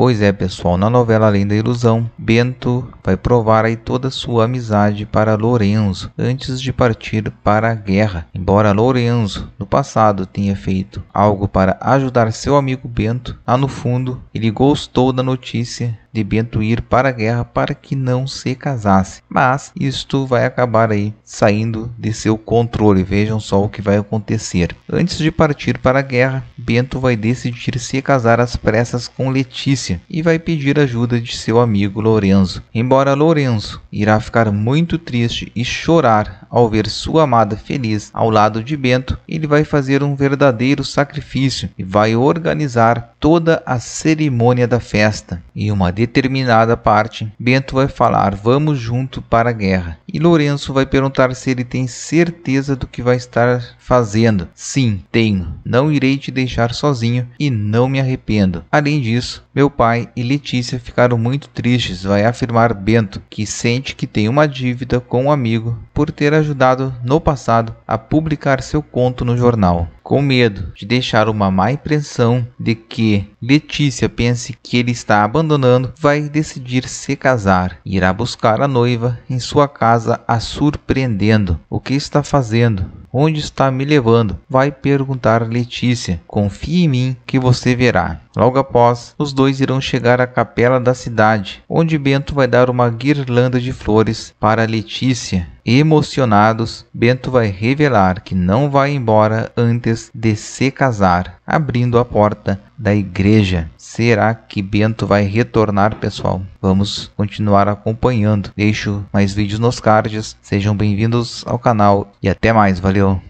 Pois é, pessoal, na novela Além da Ilusão, Bento vai provar aí toda sua amizade para Lorenzo antes de partir para a guerra. Embora Lorenzo no passado tenha feito algo para ajudar seu amigo Bento, lá no fundo ele gostou da notícia de Bento ir para a guerra para que não se casasse. Mas isto vai acabar aí saindo de seu controle. Vejam só o que vai acontecer. Antes de partir para a guerra, Bento vai decidir se casar às pressas com Letícia e vai pedir ajuda de seu amigo Lorenzo. Embora Lorenzo irá ficar muito triste e chorar ao ver sua amada feliz ao lado de Bento, ele vai fazer um verdadeiro sacrifício e vai organizar toda a cerimônia da festa. Em uma determinada parte, Bento vai falar: "Vamos junto para a guerra". E Lourenço vai perguntar se ele tem certeza do que vai estar fazendo. Sim, tenho. Não irei te deixar sozinho e não me arrependo. Além disso, meu pai e Letícia ficaram muito tristes, vai afirmar Bento, que sente que tem uma dívida com um amigo por ter ajudado no passado a publicar seu conto no jornal com medo de deixar uma má impressão de que Letícia pense que ele está abandonando, vai decidir se casar. Irá buscar a noiva em sua casa, a surpreendendo. O que está fazendo? Onde está me levando? Vai perguntar Letícia. Confie em mim que você verá. Logo após, os dois irão chegar à capela da cidade, onde Bento vai dar uma guirlanda de flores para Letícia. Emocionados, Bento vai revelar que não vai embora antes depois de se casar, abrindo a porta da igreja. Será que Bento vai retornar, pessoal? Vamos continuar acompanhando. Deixo mais vídeos nos cards. Sejam bem-vindos ao canal e até mais. Valeu!